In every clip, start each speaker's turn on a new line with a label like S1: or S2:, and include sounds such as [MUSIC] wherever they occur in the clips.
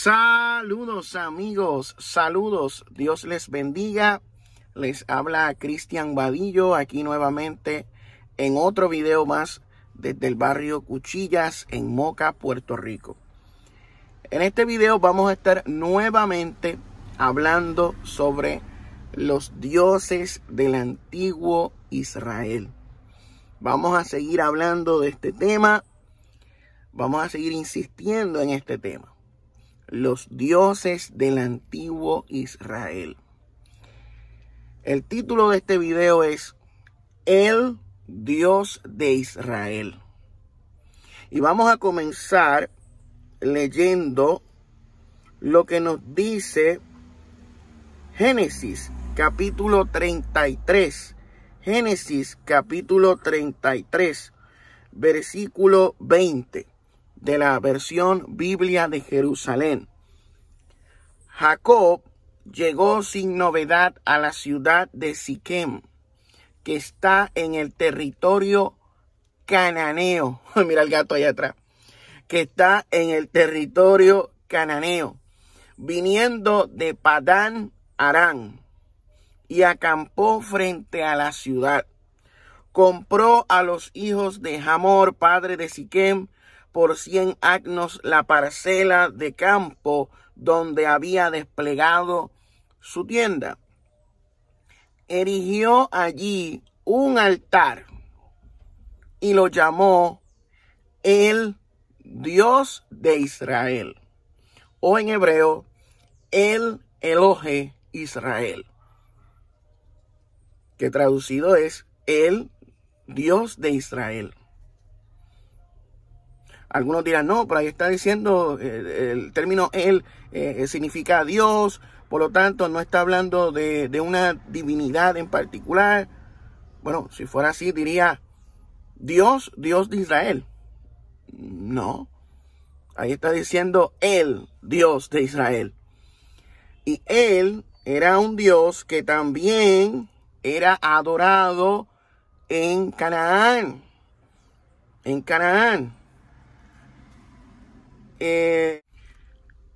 S1: Saludos amigos, saludos, Dios les bendiga. Les habla Cristian Vadillo aquí nuevamente en otro video más desde el barrio Cuchillas en Moca, Puerto Rico. En este video vamos a estar nuevamente hablando sobre los dioses del antiguo Israel. Vamos a seguir hablando de este tema. Vamos a seguir insistiendo en este tema los dioses del antiguo Israel. El título de este video es El Dios de Israel. Y vamos a comenzar leyendo lo que nos dice Génesis capítulo 33. Génesis capítulo 33, versículo 20 de la versión Biblia de Jerusalén. Jacob llegó sin novedad a la ciudad de Siquem, que está en el territorio cananeo. [LAUGHS] Mira el gato allá atrás. Que está en el territorio cananeo, viniendo de Padán Arán, y acampó frente a la ciudad. Compró a los hijos de Hamor, padre de Siquem, por cien agnos la parcela de campo donde había desplegado su tienda. Erigió allí un altar y lo llamó el Dios de Israel, o en hebreo, el Eloje Israel, que traducido es el Dios de Israel. Algunos dirán, no, pero ahí está diciendo eh, el término Él eh, eh, significa Dios, por lo tanto no está hablando de, de una divinidad en particular. Bueno, si fuera así diría Dios, Dios de Israel. No, ahí está diciendo Él, Dios de Israel. Y Él era un Dios que también era adorado en Canaán. En Canaán. Eh,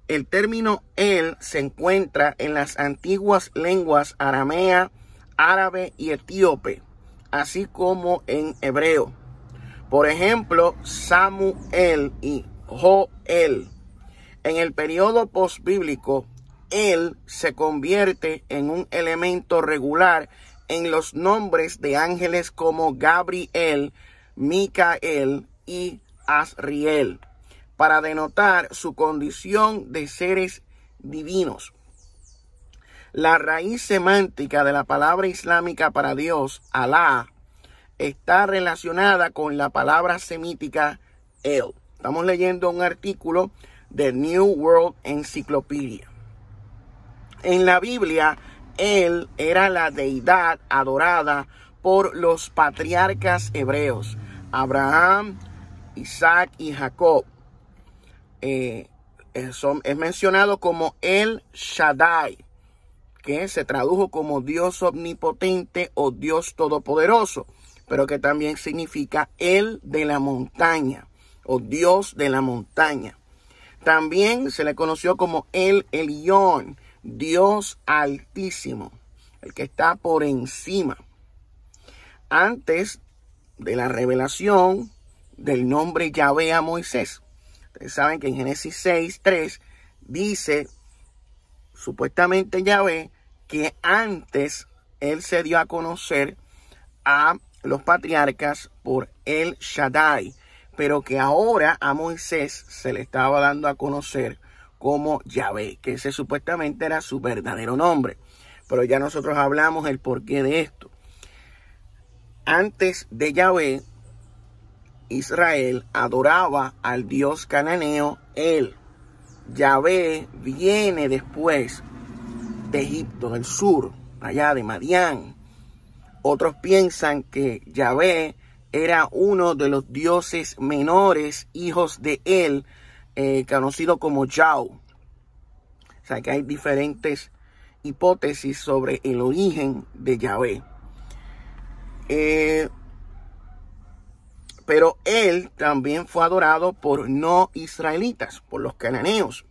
S1: el término él se encuentra en las antiguas lenguas aramea, árabe y etíope, así como en hebreo. Por ejemplo, Samuel y Joel. En el periodo postbíblico, él se convierte en un elemento regular en los nombres de ángeles como Gabriel, Micael y Asriel para denotar su condición de seres divinos. La raíz semántica de la palabra islámica para Dios, Alá, está relacionada con la palabra semítica El. Estamos leyendo un artículo de New World Encyclopedia. En la Biblia, él era la deidad adorada por los patriarcas hebreos, Abraham, Isaac y Jacob es, eh, es mencionado como el Shaddai, que se tradujo como Dios omnipotente o Dios todopoderoso, pero que también significa el de la montaña o Dios de la montaña. También se le conoció como el Elión, Dios altísimo, el que está por encima. Antes de la revelación del nombre Yahvé a Moisés, Ustedes saben que en Génesis 6, 3 dice, supuestamente Yahvé, que antes él se dio a conocer a los patriarcas por el Shaddai, pero que ahora a Moisés se le estaba dando a conocer como Yahvé, que ese supuestamente era su verdadero nombre. Pero ya nosotros hablamos el porqué de esto. Antes de Yahvé Israel adoraba al dios cananeo El. Yahvé viene después de Egipto, del sur, allá de Madián. Otros piensan que Yahvé era uno de los dioses menores, hijos de él, eh, conocido como Yao. O sea que hay diferentes hipótesis sobre el origen de Yahvé. Eh, pero él también fue adorado por no israelitas, por los cananeos.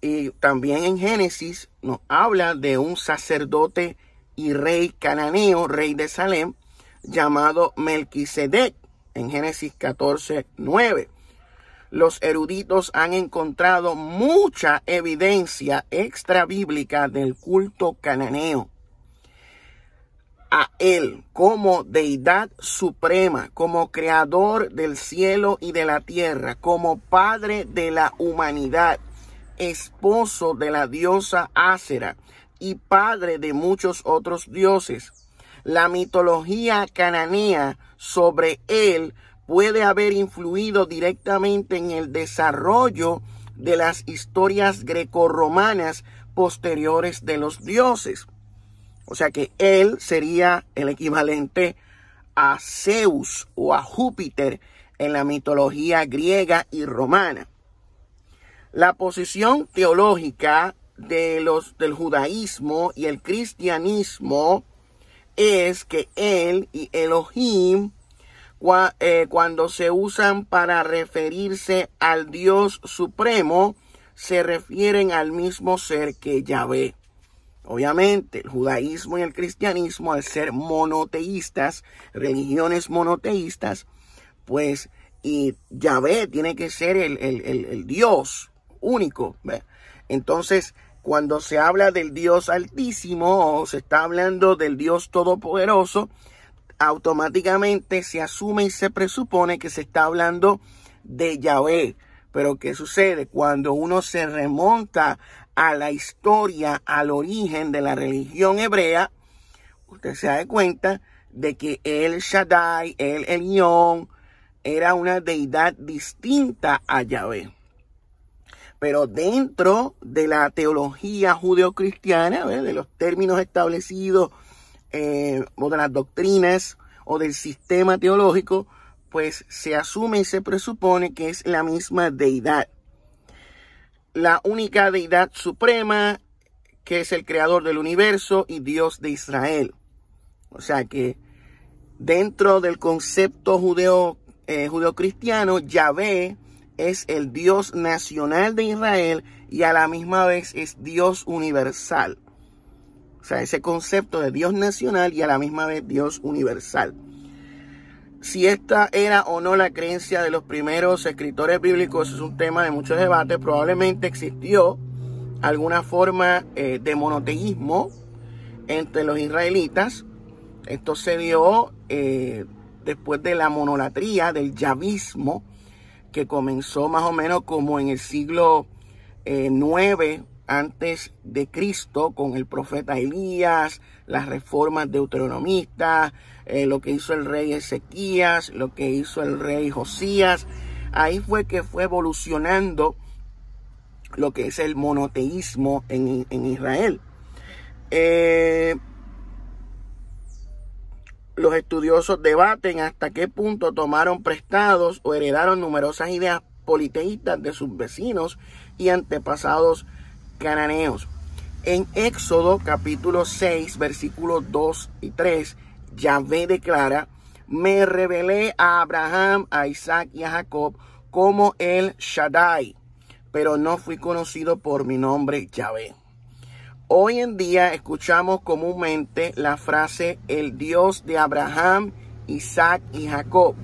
S1: Y también en Génesis nos habla de un sacerdote y rey cananeo, rey de Salem, llamado Melquisedec, en Génesis 14, 9. Los eruditos han encontrado mucha evidencia extra bíblica del culto cananeo a Él como deidad suprema, como creador del cielo y de la tierra, como padre de la humanidad, esposo de la diosa Ácera y padre de muchos otros dioses. La mitología cananea sobre Él puede haber influido directamente en el desarrollo de las historias grecorromanas posteriores de los dioses. O sea que él sería el equivalente a Zeus o a Júpiter en la mitología griega y romana. La posición teológica de los, del judaísmo y el cristianismo es que él y Elohim, eh, cuando se usan para referirse al Dios supremo, se refieren al mismo ser que Yahvé. Obviamente, el judaísmo y el cristianismo, al ser monoteístas, religiones monoteístas, pues y Yahvé tiene que ser el, Dios único. Entonces, cuando se habla del Dios altísimo o se está hablando del Dios todopoderoso, automáticamente se asume y se presupone que se está hablando de Yahvé. Pero ¿qué sucede? Cuando uno se remonta a la historia, al origen de la religión hebrea, usted se da cuenta de que el Shaddai, el Elión, era una deidad distinta a Yahvé. Pero dentro de la teología judeocristiana, de los términos establecidos eh, o de las doctrinas o del sistema teológico, pues se asume y se presupone que es la misma deidad la única deidad suprema que es el creador del universo y Dios de Israel. O sea que dentro del concepto judeo, eh, judeocristiano, Yahvé es el Dios nacional de Israel y a la misma vez es Dios universal. O sea, ese concepto de Dios nacional y a la misma vez Dios universal si esta era o no la creencia de los primeros escritores bíblicos es un tema de muchos debates. Probablemente existió alguna forma eh, de monoteísmo entre los israelitas. Esto se dio eh, después de la monolatría, del yavismo, que comenzó más o menos como en el siglo IX eh, antes de Cristo con el profeta Elías, las reformas deuteronomistas, eh, lo que hizo el rey Ezequías, lo que hizo el rey Josías. Ahí fue que fue evolucionando lo que es el monoteísmo en, Israel. Eh, los estudiosos debaten hasta qué punto tomaron prestados o heredaron numerosas ideas politeístas de sus vecinos y antepasados cananeos. En Éxodo capítulo 6, versículos 2 y 3, Yahvé declara, me revelé a Abraham, a Isaac y a Jacob como el Shaddai, pero no fui conocido por mi nombre Yahvé. Hoy en día escuchamos comúnmente la frase el Dios de Abraham, Isaac y Jacob.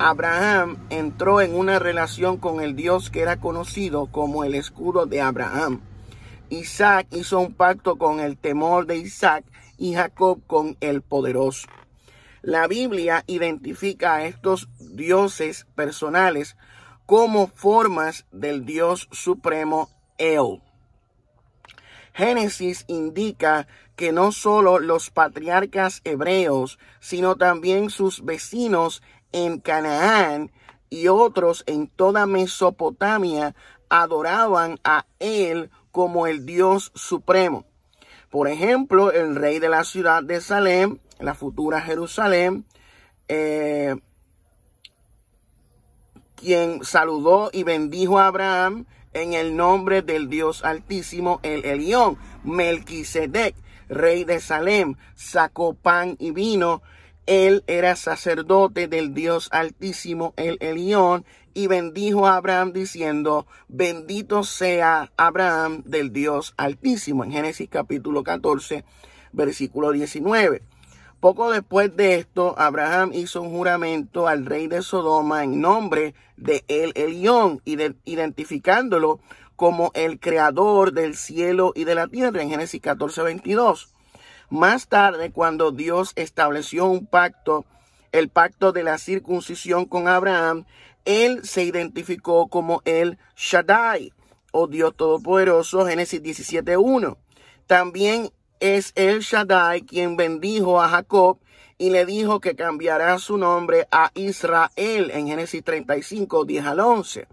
S1: Abraham entró en una relación con el Dios que era conocido como el escudo de Abraham. Isaac hizo un pacto con el temor de Isaac y Jacob con el poderoso. La Biblia identifica a estos dioses personales como formas del Dios supremo El. Génesis indica que no solo los patriarcas hebreos, sino también sus vecinos en Canaán y otros en toda Mesopotamia adoraban a él como el Dios supremo. Por ejemplo, el rey de la ciudad de Salem, la futura Jerusalén, eh, quien saludó y bendijo a Abraham en el nombre del Dios Altísimo, el Elión, Melquisedec, rey de Salem, sacó pan y vino. Él era sacerdote del Dios Altísimo, el Elión, y bendijo a Abraham diciendo, bendito sea Abraham del Dios Altísimo, en Génesis capítulo 14, versículo 19. Poco después de esto, Abraham hizo un juramento al rey de Sodoma en nombre de El Elión, identificándolo como el creador del cielo y de la tierra, en Génesis 14, 22. Más tarde, cuando Dios estableció un pacto el pacto de la circuncisión con Abraham, él se identificó como el Shaddai o oh Dios Todopoderoso, Génesis 17.1. También es el Shaddai quien bendijo a Jacob y le dijo que cambiará su nombre a Israel en Génesis 35, 10 al 11.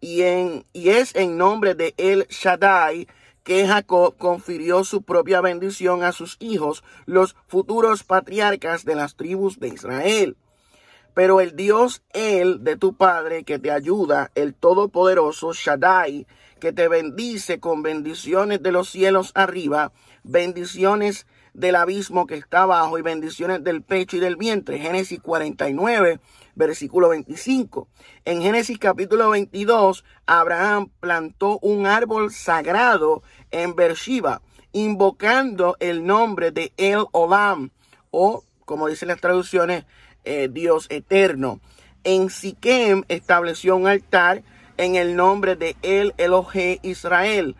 S1: Y, en, y es en nombre de El Shaddai que Jacob confirió su propia bendición a sus hijos, los futuros patriarcas de las tribus de Israel. Pero el Dios, el de tu Padre, que te ayuda, el Todopoderoso Shaddai, que te bendice con bendiciones de los cielos arriba, bendiciones del abismo que está abajo y bendiciones del pecho y del vientre. Génesis 49, versículo 25. En Génesis capítulo 22, Abraham plantó un árbol sagrado en Beersheba, invocando el nombre de El Olam, o como dicen las traducciones, eh, Dios eterno. En Siquem estableció un altar en el nombre de El Elohe Israel,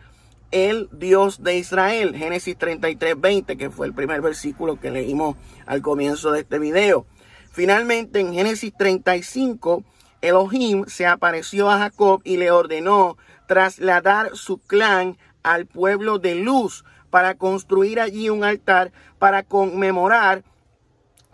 S1: el Dios de Israel. Génesis 33, 20, que fue el primer versículo que leímos al comienzo de este video. Finalmente, en Génesis 35, Elohim se apareció a Jacob y le ordenó trasladar su clan al pueblo de Luz para construir allí un altar para conmemorar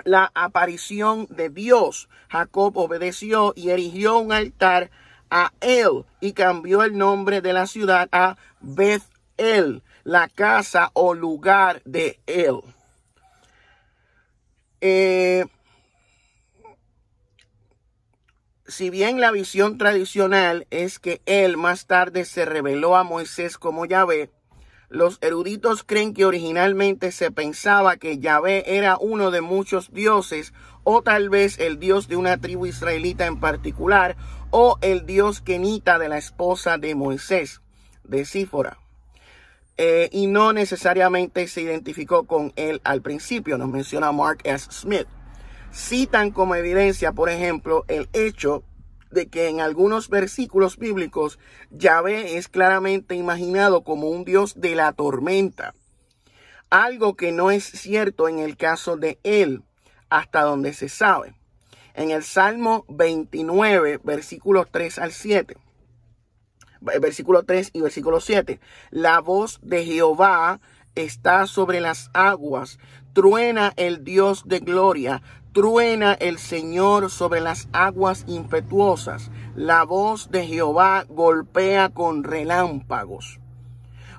S1: la aparición de Dios. Jacob obedeció y erigió un altar a él y cambió el nombre de la ciudad a Bethel, la casa o lugar de él. Eh, si bien la visión tradicional es que él más tarde se reveló a Moisés como Yahvé, los eruditos creen que originalmente se pensaba que Yahvé era uno de muchos dioses o tal vez el dios de una tribu israelita en particular o el dios kenita de la esposa de Moisés, de Sífora. Eh, y no necesariamente se identificó con él al principio, nos menciona Mark S. Smith citan como evidencia, por ejemplo, el hecho de que en algunos versículos bíblicos Yahvé es claramente imaginado como un dios de la tormenta, algo que no es cierto en el caso de él, hasta donde se sabe. En el Salmo 29, versículos 3 al 7, versículo 3 y versículo 7, la voz de Jehová está sobre las aguas, truena el Dios de gloria, Truena el Señor sobre las aguas impetuosas. La voz de Jehová golpea con relámpagos.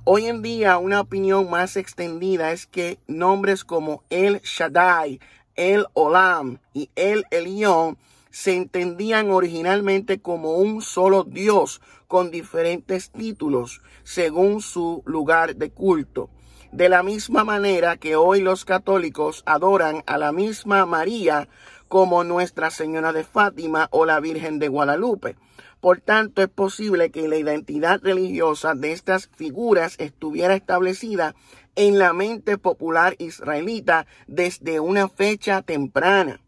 S1: Hoy en día una opinión más extendida es que nombres como El Shaddai, El Olam y El Elión se entendían originalmente como un solo Dios con diferentes títulos según su lugar de culto de la misma manera que hoy los católicos adoran a la misma María como Nuestra Señora de Fátima o la Virgen de Guadalupe. Por tanto, es posible que la identidad religiosa de estas figuras estuviera establecida en la mente popular israelita desde una fecha temprana.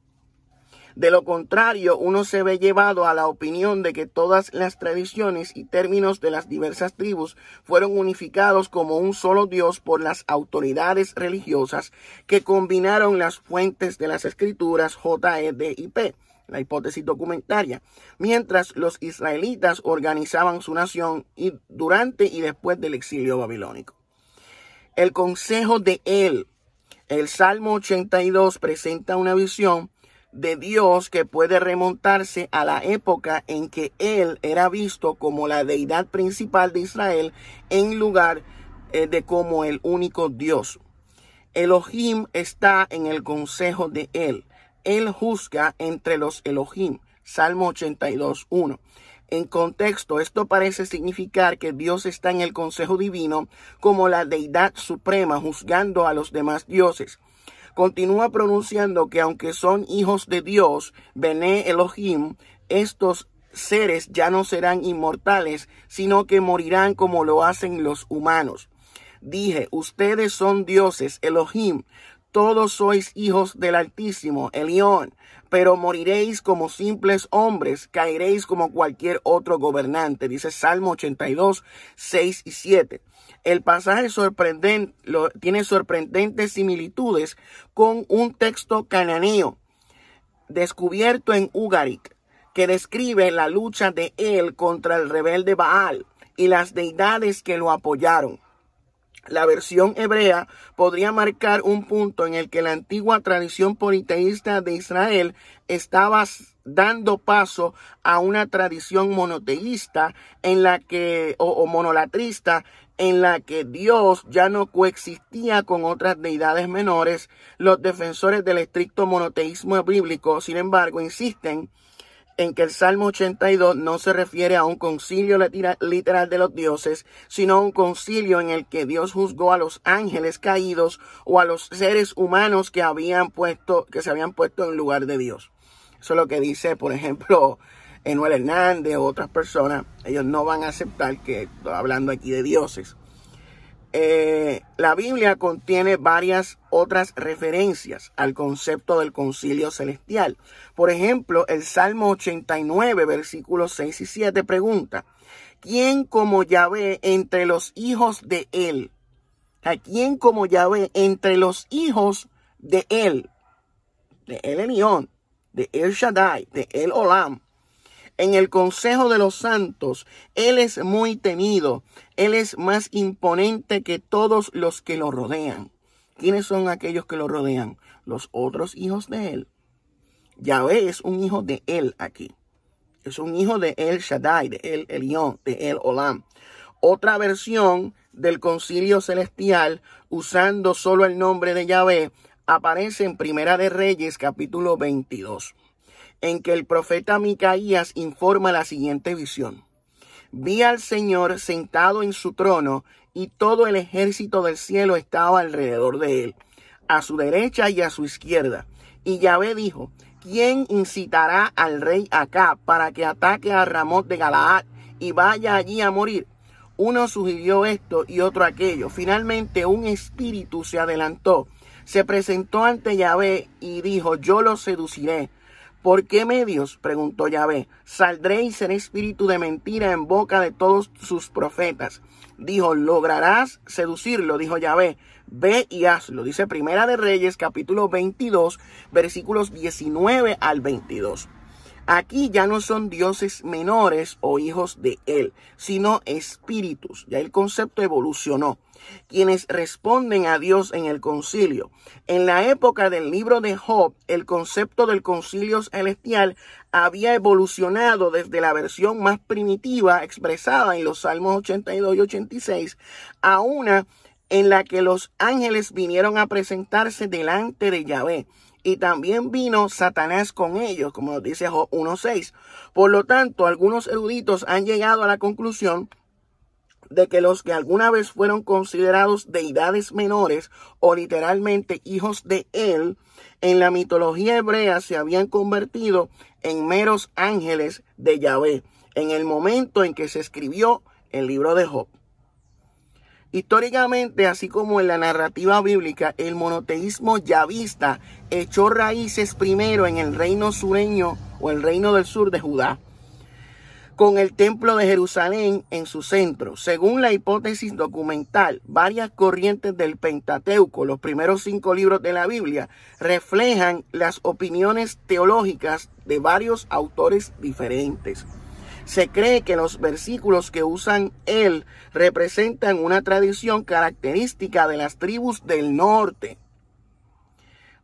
S1: De lo contrario, uno se ve llevado a la opinión de que todas las tradiciones y términos de las diversas tribus fueron unificados como un solo Dios por las autoridades religiosas que combinaron las fuentes de las escrituras e, D y P la hipótesis documentaria, mientras los israelitas organizaban su nación y durante y después del exilio babilónico. El consejo de él, el Salmo 82 presenta una visión de Dios que puede remontarse a la época en que él era visto como la deidad principal de Israel en lugar eh, de como el único Dios. Elohim está en el consejo de él. Él juzga entre los Elohim. Salmo 82, 1. En contexto, esto parece significar que Dios está en el consejo divino como la deidad suprema juzgando a los demás dioses continúa pronunciando que aunque son hijos de Dios, Bene Elohim, estos seres ya no serán inmortales, sino que morirán como lo hacen los humanos. Dije, ustedes son dioses, Elohim, todos sois hijos del Altísimo, Elión, pero moriréis como simples hombres, caeréis como cualquier otro gobernante, dice Salmo 82, 6 y 7 el pasaje sorprendente, tiene sorprendentes similitudes con un texto cananeo descubierto en Ugarit que describe la lucha de él contra el rebelde Baal y las deidades que lo apoyaron. La versión hebrea podría marcar un punto en el que la antigua tradición politeísta de Israel estaba dando paso a una tradición monoteísta en la que o, monolatrista en la que Dios ya no coexistía con otras deidades menores, los defensores del estricto monoteísmo bíblico, sin embargo, insisten en que el Salmo 82 no se refiere a un concilio literal de los dioses, sino a un concilio en el que Dios juzgó a los ángeles caídos o a los seres humanos que habían puesto, que se habían puesto en lugar de Dios. Eso es lo que dice, por ejemplo, Enuel Hernández o otras personas. Ellos no van a aceptar que estoy hablando aquí de dioses. Eh, la Biblia contiene varias otras referencias al concepto del concilio celestial. Por ejemplo, el Salmo 89, versículos 6 y 7 pregunta, ¿quién como Yahvé entre los hijos de él? ¿A quién como Yahvé entre los hijos de él? De El Elión, de El Shaddai, de El Olam. En el consejo de los santos, Él es muy temido, Él es más imponente que todos los que lo rodean. ¿Quiénes son aquellos que lo rodean? Los otros hijos de Él. Yahvé es un hijo de Él aquí. Es un hijo de él, Shaddai, de El Elión, de El Olam. Otra versión del concilio celestial, usando solo el nombre de Yahvé, aparece en Primera de Reyes capítulo 22 en que el profeta Micaías informa la siguiente visión. Vi al Señor sentado en su trono y todo el ejército del cielo estaba alrededor de él, a su derecha y a su izquierda. Y Yahvé dijo, ¿quién incitará al rey acá para que ataque a Ramón de Galaad y vaya allí a morir? Uno sugirió esto y otro aquello. Finalmente un espíritu se adelantó, se presentó ante Yahvé y dijo, yo lo seduciré ¿Por qué medios? preguntó Yahvé. Saldré y seré espíritu de mentira en boca de todos sus profetas. Dijo, lograrás seducirlo, dijo Yahvé. Ve y hazlo. Dice Primera de Reyes, capítulo 22, versículos 19 al 22. Aquí ya no son dioses menores o hijos de él, sino espíritus. Ya el concepto evolucionó. Quienes responden a Dios en el concilio. En la época del libro de Job, el concepto del concilio celestial había evolucionado desde la versión más primitiva expresada en los Salmos 82 y 86 a una en la que los ángeles vinieron a presentarse delante de Yahvé y también vino Satanás con ellos, como dice Job 1.6. Por lo tanto, algunos eruditos han llegado a la conclusión de que los que alguna vez fueron considerados deidades menores o literalmente hijos de él, en la mitología hebrea se habían convertido en meros ángeles de Yahvé, en el momento en que se escribió el libro de Job. Históricamente, así como en la narrativa bíblica, el monoteísmo yavista echó raíces primero en el reino sureño o el reino del sur de Judá, con el templo de Jerusalén en su centro. Según la hipótesis documental, varias corrientes del Pentateuco, los primeros cinco libros de la Biblia, reflejan las opiniones teológicas de varios autores diferentes. Se cree que los versículos que usan él representan una tradición característica de las tribus del norte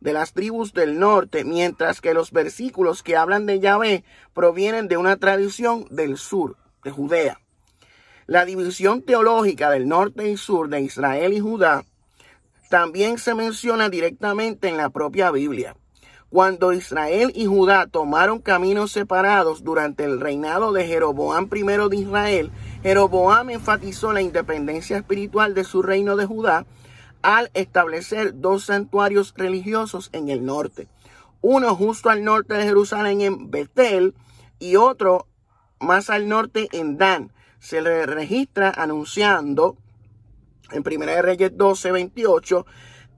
S1: de las tribus del norte, mientras que los versículos que hablan de Yahvé provienen de una tradición del sur, de Judea. La división teológica del norte y sur de Israel y Judá también se menciona directamente en la propia Biblia. Cuando Israel y Judá tomaron caminos separados durante el reinado de Jeroboam I de Israel, Jeroboam enfatizó la independencia espiritual de su reino de Judá al establecer dos santuarios religiosos en el norte, uno justo al norte de Jerusalén en Betel y otro más al norte en Dan. Se le registra anunciando en 1 Reyes 12.28 28,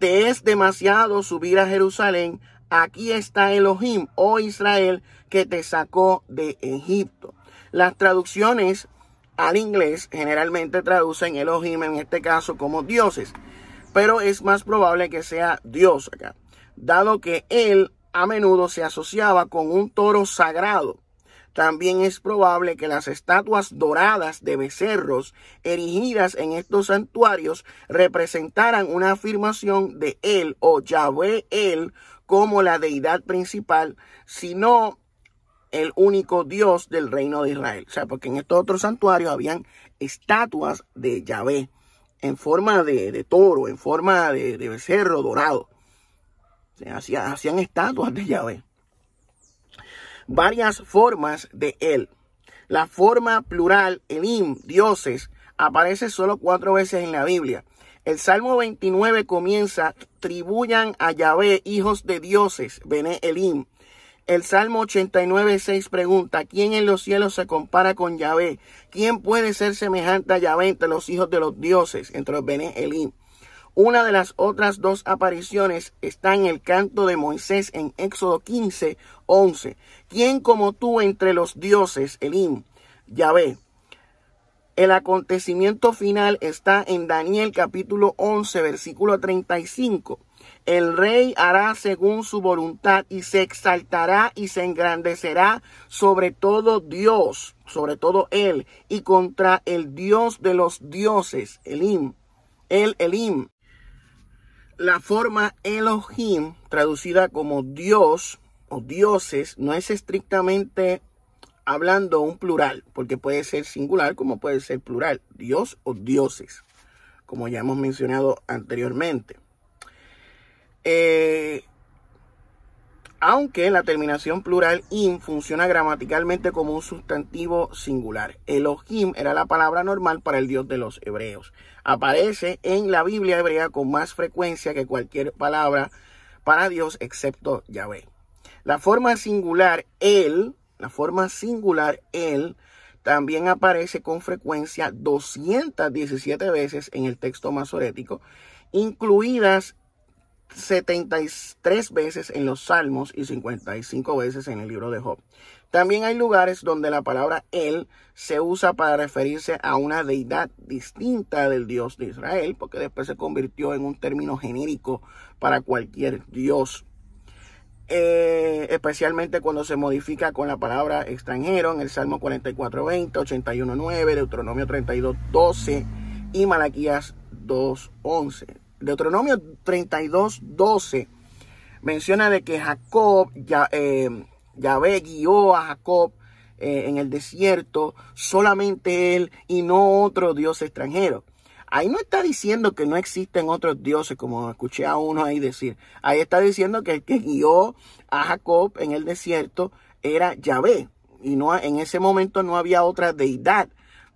S1: te es demasiado subir a Jerusalén Aquí está Elohim, o oh Israel, que te sacó de Egipto. Las traducciones al inglés generalmente traducen Elohim en este caso como dioses, pero es más probable que sea Dios acá, dado que él a menudo se asociaba con un toro sagrado. También es probable que las estatuas doradas de becerros erigidas en estos santuarios representaran una afirmación de él o Yahvé él como la deidad principal, sino el único Dios del reino de Israel. O sea, porque en estos otros santuarios habían estatuas de Yahvé en forma de, toro, en forma de, becerro dorado. Se hacían, estatuas de Yahvé. Varias formas de él. La forma plural, Elim, dioses, aparece solo cuatro veces en la Biblia. El Salmo 29 comienza, tribuyan a Yahvé, hijos de dioses, Bene Elim. El Salmo 89, 6 pregunta, ¿quién en los cielos se compara con Yahvé? ¿Quién puede ser semejante a Yahvé entre los hijos de los dioses, entre los Bene Elim? Una de las otras dos apariciones está en el canto de Moisés en Éxodo 15, 11. ¿Quién como tú entre los dioses, Elim? Yahvé. El acontecimiento final está en Daniel capítulo 11, versículo 35. El rey hará según su voluntad y se exaltará y se engrandecerá sobre todo Dios, sobre todo él, y contra el Dios de los dioses, Elim, el Elim. La forma Elohim, traducida como Dios o dioses, no es estrictamente hablando un plural, porque puede ser singular como puede ser plural, Dios o dioses, como ya hemos mencionado anteriormente. Eh, aunque la terminación plural in funciona gramaticalmente como un sustantivo singular. Elohim era la palabra normal para el Dios de los hebreos. Aparece en la Biblia hebrea con más frecuencia que cualquier palabra para Dios excepto Yahvé. La forma singular el la forma singular él también aparece con frecuencia 217 veces en el texto masorético, incluidas 73 veces en los Salmos y 55 veces en el libro de Job. También hay lugares donde la palabra él se usa para referirse a una deidad distinta del Dios de Israel, porque después se convirtió en un término genérico para cualquier Dios. Eh, especialmente cuando se modifica con la palabra extranjero en el Salmo 44, 81, 9, Deuteronomio 12 y Malaquías 2.11. Deuteronomio 32, 12 menciona de que Jacob, ya, eh, Yahvé guió a Jacob eh, en el desierto, solamente él y no otro Dios extranjero. Ahí no está diciendo que no existen otros dioses, como escuché a uno ahí decir. Ahí está diciendo que el que guió a Jacob en el desierto era Yahvé. Y no, en ese momento no había otra deidad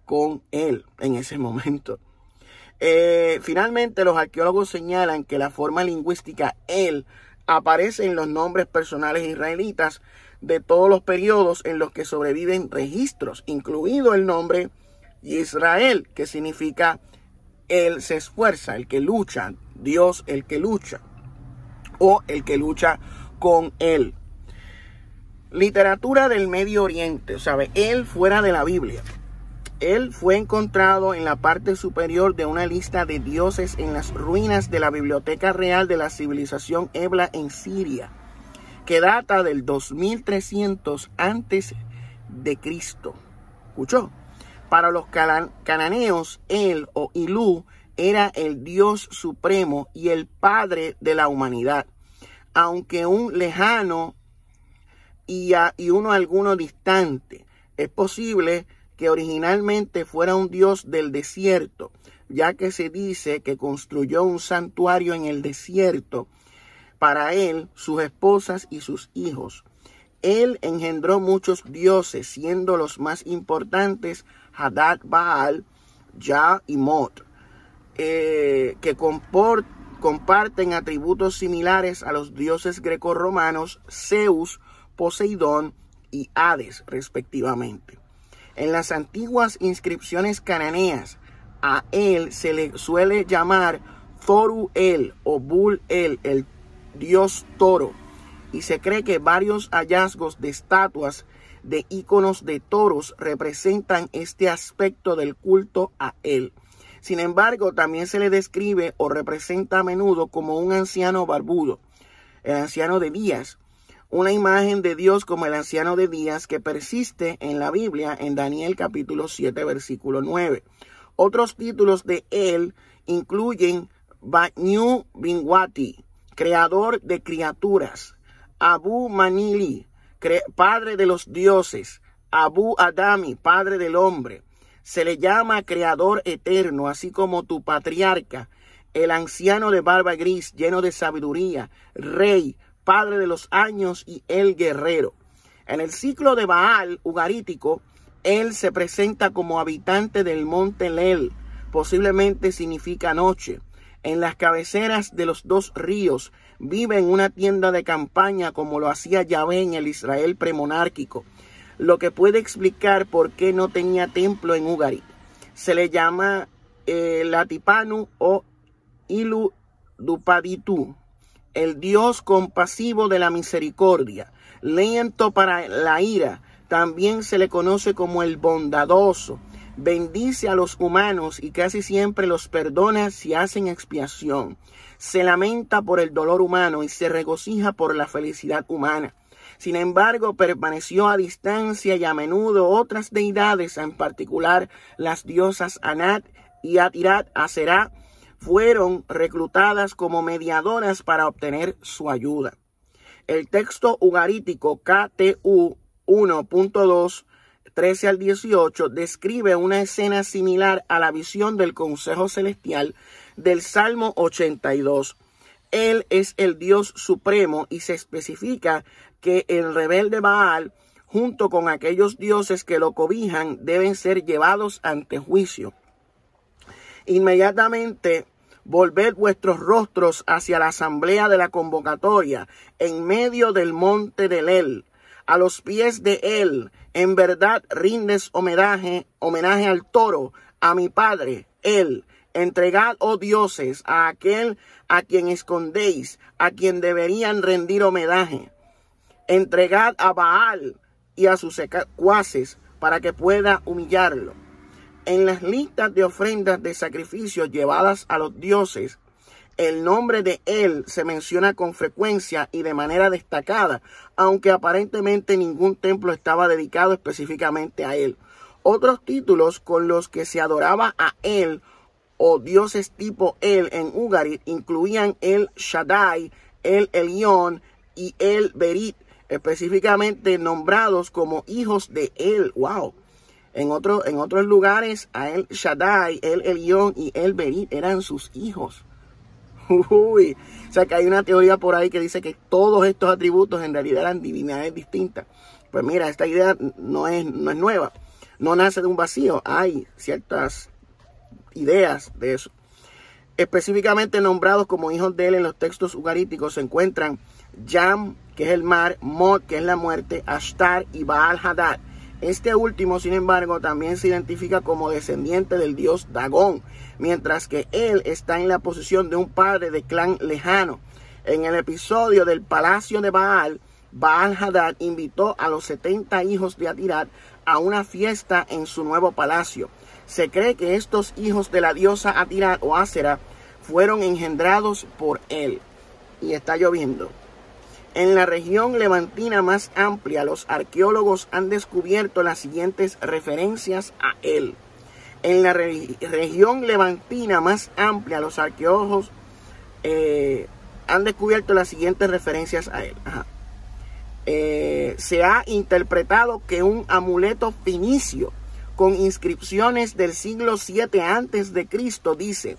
S1: con él en ese momento. Eh, finalmente, los arqueólogos señalan que la forma lingüística él aparece en los nombres personales israelitas de todos los periodos en los que sobreviven registros, incluido el nombre Israel, que significa él se esfuerza, el que lucha, Dios el que lucha, o el que lucha con Él. Literatura del Medio Oriente, ¿sabe? Él fuera de la Biblia. Él fue encontrado en la parte superior de una lista de dioses en las ruinas de la Biblioteca Real de la civilización Ebla en Siria, que data del 2300 antes de Cristo. ¿Escuchó? Para los cananeos, él o Ilú era el Dios supremo y el padre de la humanidad, aunque un lejano y uno alguno distante. Es posible que originalmente fuera un dios del desierto, ya que se dice que construyó un santuario en el desierto para él, sus esposas y sus hijos. Él engendró muchos dioses, siendo los más importantes Hadad Baal, Ya y Mot, eh, que comparten atributos similares a los dioses grecorromanos Zeus, Poseidón y Hades, respectivamente. En las antiguas inscripciones cananeas, a él se le suele llamar Thoru-El o Bul-El, el dios toro, y se cree que varios hallazgos de estatuas de íconos de toros representan este aspecto del culto a él. Sin embargo, también se le describe o representa a menudo como un anciano barbudo, el anciano de Días, una imagen de Dios como el anciano de Días que persiste en la Biblia en Daniel capítulo 7 versículo 9. Otros títulos de él incluyen Banyu Bingwati, creador de criaturas, Abu Manili, padre de los dioses, Abu Adami, padre del hombre. Se le llama creador eterno, así como tu patriarca, el anciano de barba gris, lleno de sabiduría, rey, padre de los años y el guerrero. En el ciclo de Baal, ugarítico, él se presenta como habitante del monte Lel, posiblemente significa noche en las cabeceras de los dos ríos, vive en una tienda de campaña como lo hacía Yahvé en el Israel premonárquico, lo que puede explicar por qué no tenía templo en Ugarit. Se le llama el eh, Latipanu o Ilu Dupaditu, el Dios compasivo de la misericordia, lento para la ira. También se le conoce como el bondadoso bendice a los humanos y casi siempre los perdona si hacen expiación. Se lamenta por el dolor humano y se regocija por la felicidad humana. Sin embargo, permaneció a distancia y a menudo otras deidades, en particular las diosas Anat y Atirat Asera, fueron reclutadas como mediadoras para obtener su ayuda. El texto ugarítico KTU 1.2 13 al 18 describe una escena similar a la visión del Consejo Celestial del Salmo 82. Él es el Dios supremo y se especifica que el rebelde Baal, junto con aquellos dioses que lo cobijan, deben ser llevados ante juicio. Inmediatamente volved vuestros rostros hacia la asamblea de la convocatoria en medio del monte del Lel a los pies de él. En verdad rindes homenaje, homenaje al toro, a mi padre, él. Entregad, oh dioses, a aquel a quien escondéis, a quien deberían rendir homenaje. Entregad a Baal y a sus secuaces para que pueda humillarlo. En las listas de ofrendas de sacrificio llevadas a los dioses, el nombre de él se menciona con frecuencia y de manera destacada, aunque aparentemente ningún templo estaba dedicado específicamente a él. Otros títulos con los que se adoraba a él o dioses tipo él en Ugarit incluían el Shaddai, el Elión y el Berit, específicamente nombrados como hijos de él. ¡Wow! En, en otros lugares, a el Shaddai, el Elión y el Berit eran sus hijos o sea que hay una teoría por ahí que dice que todos estos atributos en realidad eran divinidades distintas. Pues mira, esta idea no es, no es nueva, no nace de un vacío, hay ciertas ideas de eso. Específicamente nombrados como hijos de él en los textos ugaríticos se encuentran Yam, que es el mar, Mot, que es la muerte, Ashtar y Baal Hadad. Este último, sin embargo, también se identifica como descendiente del dios Dagón, mientras que él está en la posición de un padre de clan lejano. En el episodio del Palacio de Baal, Baal Hadad invitó a los 70 hijos de Atirat a una fiesta en su nuevo palacio. Se cree que estos hijos de la diosa Atirat o Asera fueron engendrados por él. Y está lloviendo. En la región levantina más amplia, los arqueólogos han descubierto las siguientes referencias a él. En la región levantina más amplia, los arqueólogos eh, han descubierto las siguientes referencias a él. Eh, se ha interpretado que un amuleto finicio con inscripciones del siglo 7 antes de Cristo dice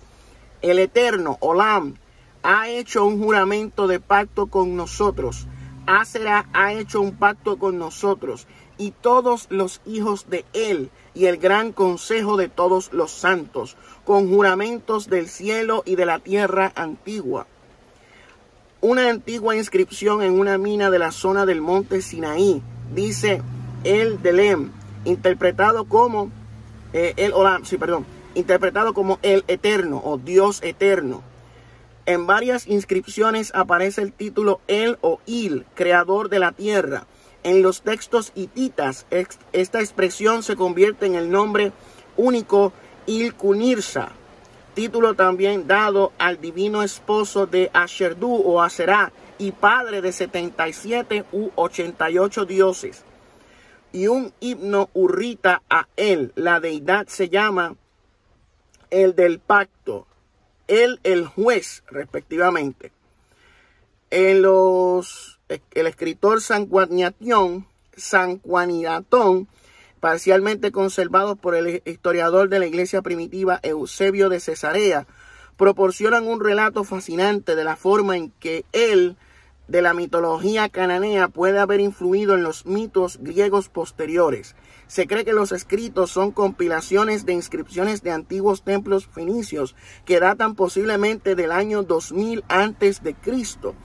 S1: el eterno Olam ha hecho un juramento de pacto con nosotros. Asera ha hecho un pacto con nosotros y todos los hijos de él y el gran consejo de todos los santos, con juramentos del cielo y de la tierra antigua. Una antigua inscripción en una mina de la zona del monte Sinaí dice el Delem, interpretado como eh, el Olam, sí, perdón, interpretado como el Eterno o Dios Eterno. En varias inscripciones aparece el título El o Il, creador de la tierra. En los textos hititas, esta expresión se convierte en el nombre único Il Kunirsa, título también dado al divino esposo de Asherdu o Aserá y padre de 77 u 88 dioses. Y un himno urrita a él, la deidad se llama el del pacto él el juez, respectivamente. En los, el escritor San San Juanidatón, parcialmente conservados por el historiador de la iglesia primitiva Eusebio de Cesarea, proporcionan un relato fascinante de la forma en que él de la mitología cananea puede haber influido en los mitos griegos posteriores. Se cree que los escritos son compilaciones de inscripciones de antiguos templos fenicios que datan posiblemente del año 2000 antes de Cristo.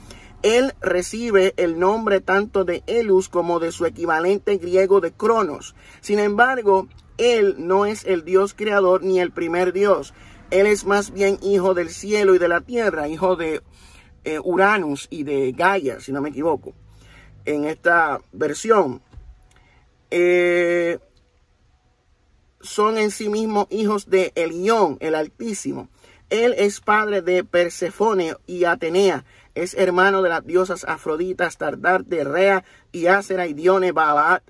S1: Él recibe el nombre tanto de Elus como de su equivalente griego de Cronos. Sin embargo, él no es el Dios creador ni el primer Dios. Él es más bien hijo del cielo y de la tierra, hijo de eh, Uranus y de Gaia, si no me equivoco, en esta versión. Eh, son en sí mismos hijos de Elión, el Altísimo. Él es padre de Persefone y Atenea. Es hermano de las diosas Afroditas, Tardarte, Rea y Acera y Dione Babaat.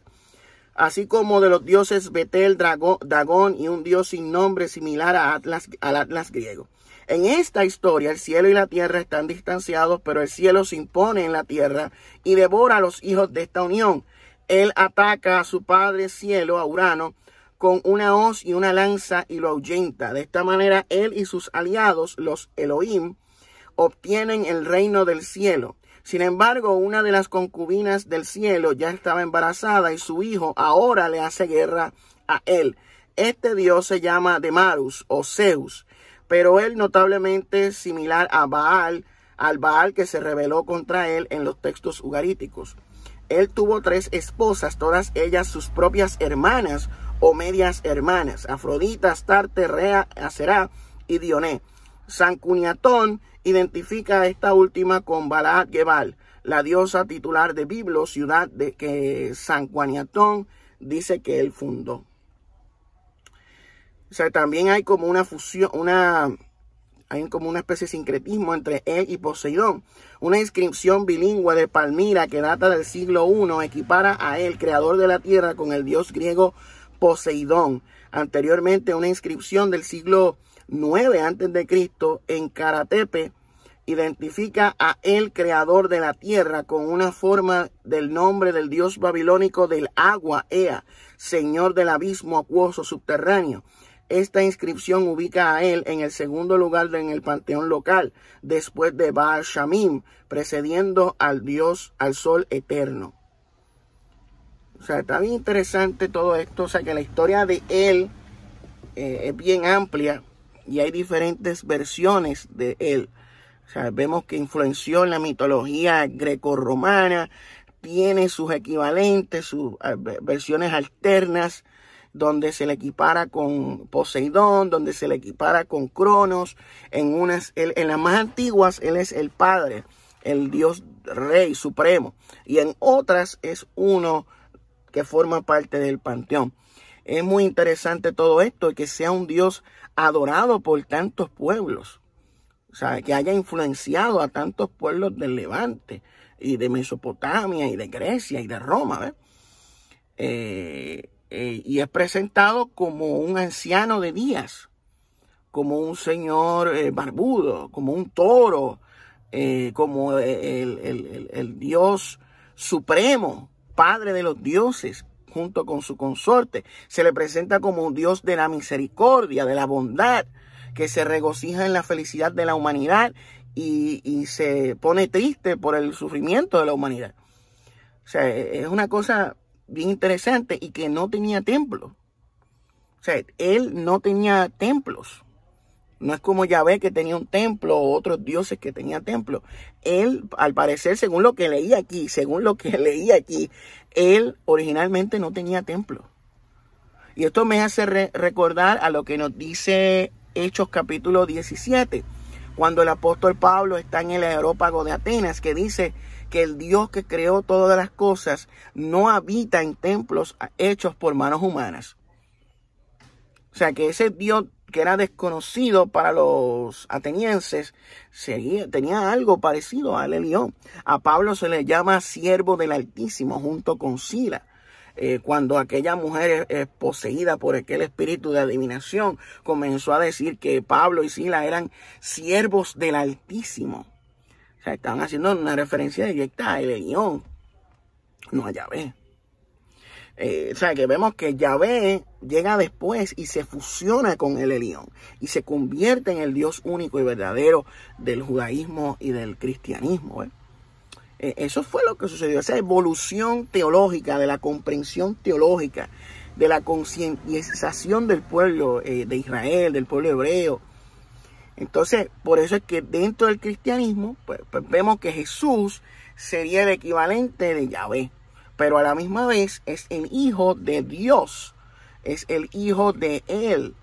S1: Así como de los dioses Betel, Dagón y un dios sin nombre similar a Atlas, al Atlas griego. En esta historia, el cielo y la tierra están distanciados, pero el cielo se impone en la tierra y devora a los hijos de esta unión. Él ataca a su padre cielo, a Urano, con una hoz y una lanza y lo ahuyenta. De esta manera, él y sus aliados, los Elohim, obtienen el reino del cielo. Sin embargo, una de las concubinas del cielo ya estaba embarazada y su hijo ahora le hace guerra a él. Este dios se llama Demarus o Zeus, pero él notablemente similar a Baal, al Baal que se rebeló contra él en los textos ugaríticos. Él tuvo tres esposas, todas ellas sus propias hermanas o medias hermanas, Afrodita, Astarte, Rea, Acerá y Dioné. San Cuniatón identifica a esta última con Balaad Gebal, la diosa titular de Biblo, ciudad de que San Cuniatón dice que él fundó. O sea, también hay como una fusión, una hay como una especie de sincretismo entre él y Poseidón. Una inscripción bilingüe de Palmira que data del siglo I equipara a él, creador de la tierra, con el dios griego Poseidón. Anteriormente, una inscripción del siglo IX antes de Cristo en Karatepe identifica a él, creador de la tierra con una forma del nombre del dios babilónico del agua, Ea, señor del abismo acuoso subterráneo. Esta inscripción ubica a él en el segundo lugar en el panteón local, después de Baal Shamim, precediendo al Dios, al Sol Eterno. O sea, está bien interesante todo esto. O sea, que la historia de él eh, es bien amplia y hay diferentes versiones de él. O sea, vemos que influenció en la mitología grecorromana, tiene sus equivalentes, sus eh, versiones alternas donde se le equipara con Poseidón, donde se le equipara con Cronos. En, unas, en las más antiguas, él es el Padre, el Dios Rey Supremo. Y en otras es uno que forma parte del panteón. Es muy interesante todo esto, que sea un Dios adorado por tantos pueblos. O sea, que haya influenciado a tantos pueblos del Levante y de Mesopotamia y de Grecia y de Roma. Eh, eh, y es presentado como un anciano de días, como un señor eh, barbudo, como un toro, eh, como el, Dios supremo, Padre de los dioses, junto con su consorte. Se le presenta como un Dios de la misericordia, de la bondad, que se regocija en la felicidad de la humanidad y, y se pone triste por el sufrimiento de la humanidad. O sea, es una cosa bien interesante y que no tenía templo. O sea, él no tenía templos. No es como Yahvé que tenía un templo o otros dioses que tenían templo. Él, al parecer, según lo que leí aquí, según lo que [LAUGHS] leí aquí, él originalmente no tenía templo. Y esto me hace recordar a lo que nos dice Hechos capítulo 17, cuando el apóstol Pablo está en el aerópago de Atenas, que dice, que el Dios que creó todas las cosas no habita en templos hechos por manos humanas. O sea que ese Dios que era desconocido para los atenienses, tenía algo parecido a Elión. A Pablo se le llama siervo del Altísimo junto con Sila. Eh, cuando aquella mujer poseída por aquel espíritu de adivinación comenzó a decir que Pablo y Sila eran siervos del Altísimo estaban haciendo una referencia directa a Elión, no a Yahvé. Eh, o sea, que vemos que Yahvé llega después y se fusiona con el Elión y se convierte en el Dios único y verdadero del judaísmo y del cristianismo. ¿eh? Eh, eso fue lo que sucedió, esa evolución teológica, de la comprensión teológica, de la concientización del pueblo de Israel, del pueblo hebreo, entonces, por eso es que dentro del cristianismo, pues, pues, vemos que Jesús sería el equivalente de Yahvé, pero a la misma vez es el Hijo de Dios, es el Hijo de Él.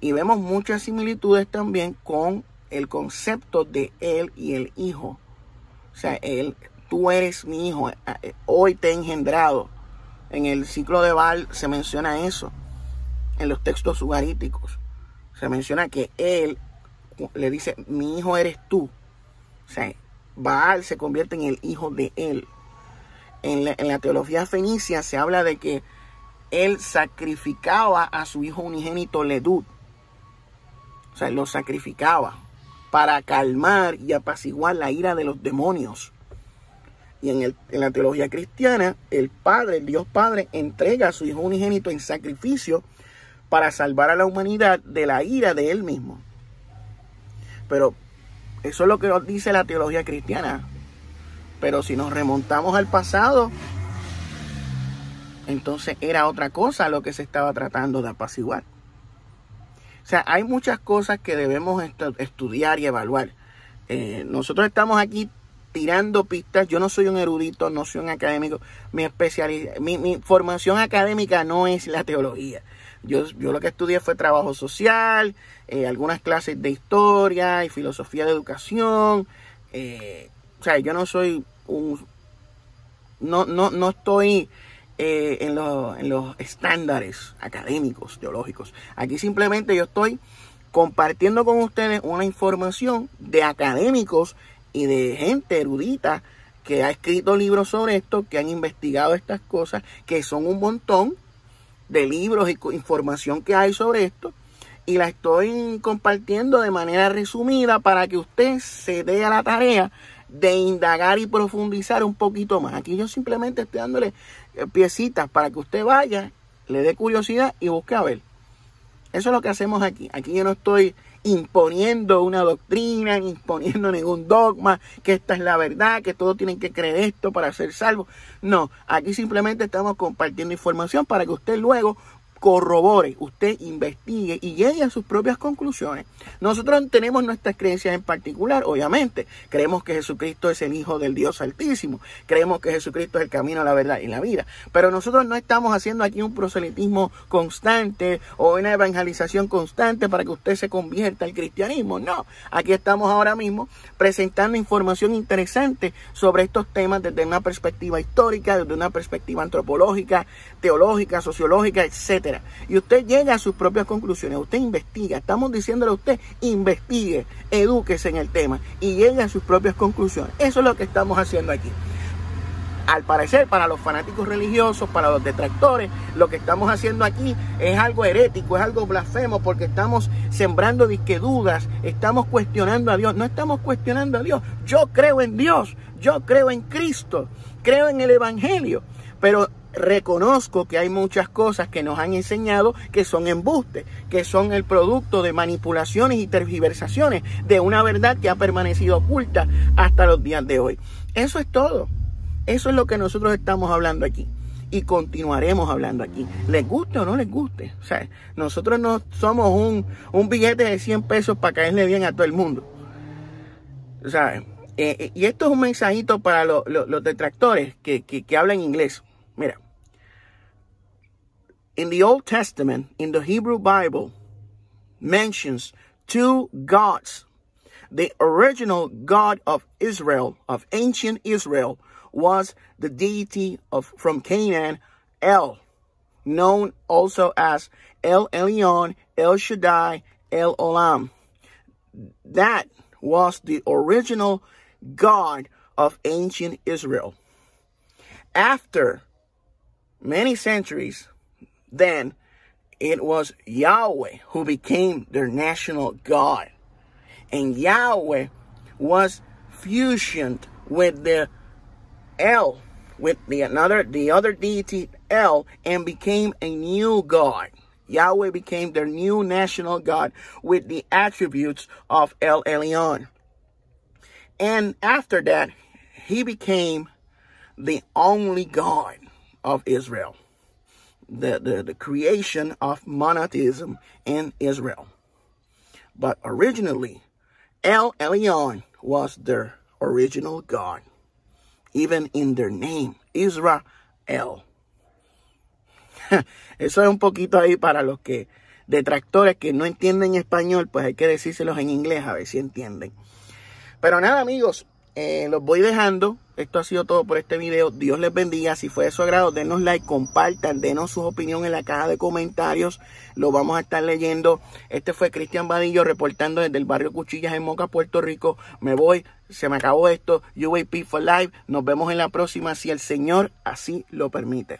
S1: Y vemos muchas similitudes también con el concepto de Él y el Hijo. O sea, Él, tú eres mi Hijo, eh, eh, hoy te he engendrado. En el ciclo de Baal se menciona eso, en los textos sugaríticos. Se menciona que Él le dice, mi hijo eres tú. O sea, Baal se convierte en el hijo de él. En la, teología fenicia se habla de que él sacrificaba a su hijo unigénito Ledut. O sea, lo sacrificaba para calmar y apaciguar la ira de los demonios. Y en, en, la teología cristiana, el Padre, el Dios Padre, entrega a su Hijo unigénito en sacrificio para salvar a la humanidad de la ira de Él mismo. Pero eso es lo que dice la teología cristiana. Pero si nos remontamos al pasado, entonces era otra cosa lo que se estaba tratando de apaciguar. O sea, hay muchas cosas que debemos estudiar y evaluar. Eh, nosotros estamos aquí tirando pistas. Yo no soy un erudito, no soy un académico. Mi, mi, formación académica no es la teología. Yo, yo, lo que estudié fue trabajo social, eh, algunas clases de historia y filosofía de educación. Eh, o sea, yo no soy un... No, no, no estoy eh, en, en los estándares académicos, teológicos. Aquí simplemente yo estoy compartiendo con ustedes una información de académicos y de gente erudita que ha escrito libros sobre esto, que han investigado estas cosas, que son un montón de libros y información que hay sobre esto y la estoy compartiendo de manera resumida para que usted se dé a la tarea de indagar y profundizar un poquito más. Aquí yo simplemente estoy dándole eh, piecitas para que usted vaya, le dé curiosidad y busque a ver. Eso es lo que hacemos aquí. Aquí yo no estoy imponiendo una doctrina, imponiendo ningún dogma, que esta es la verdad, que todos tienen que creer esto para ser salvos. No, aquí simplemente estamos compartiendo información para que usted luego corrobore, usted investigue y llegue a sus propias conclusiones. Nosotros tenemos nuestras creencias en particular, obviamente. Creemos que Jesucristo es el Hijo del Dios Altísimo. Creemos que Jesucristo es el camino, a la verdad y la vida. Pero nosotros no estamos haciendo aquí un proselitismo constante o una evangelización constante para que usted se convierta al cristianismo. No, aquí estamos ahora mismo presentando información interesante sobre estos temas desde una perspectiva histórica, desde una perspectiva antropológica, teológica, sociológica, etcétera. Y usted llega a sus propias conclusiones, usted investiga, estamos diciéndole a usted, investigue, edúquese en el tema y llegue a sus propias conclusiones. Eso es lo que estamos haciendo aquí. Al parecer, para los fanáticos religiosos, para los detractores, lo que estamos haciendo aquí es algo herético, es algo blasfemo, porque estamos sembrando disque dudas, estamos cuestionando a Dios. No estamos cuestionando a Dios. Yo creo en Dios, yo creo en Cristo, creo en el Evangelio, pero reconozco que hay muchas cosas que nos han enseñado que son embustes, que son el producto de manipulaciones y tergiversaciones de una verdad que ha permanecido oculta hasta los días de hoy. Eso es todo. Eso es lo que nosotros estamos hablando aquí. Y continuaremos hablando aquí. Les guste o no les guste. O sea, nosotros no somos un, un billete de 100 pesos para caerle bien a todo el mundo. O sea, eh, eh, y esto es un mensajito para los detractores que, que hablan inglés. Mira, in the Old Testament, in the Hebrew Bible, mentions two gods. The original God of Israel, of ancient Israel, was the deity of from Canaan, El, known also as El Elyon, El Shaddai, El Olam. That was the original God of ancient Israel. After many centuries, then it was Yahweh who became their national God. And Yahweh was fusioned with the El, with the another the other deity El, and became a new God. Yahweh became their new national God with the attributes of El Elyon. And after that, he became the only God of Israel. the, the, creation of monotheism in Israel. But originally, El Elyon was their original God, even in their name, Israel. [LAUGHS] Eso es un poquito ahí para los que detractores que no entienden español, pues hay que decírselos en inglés a ver si entienden. Pero nada, amigos, eh, los voy dejando. Esto ha sido todo por este video. Dios les bendiga. Si fue de su agrado, denos like, compartan, denos su opinión en la caja de comentarios. Lo vamos a estar leyendo. Este fue Cristian Badillo reportando desde el barrio Cuchillas en Moca, Puerto Rico. Me voy. Se me acabó esto. UAP for Life. Nos vemos en la próxima si el Señor así lo permite.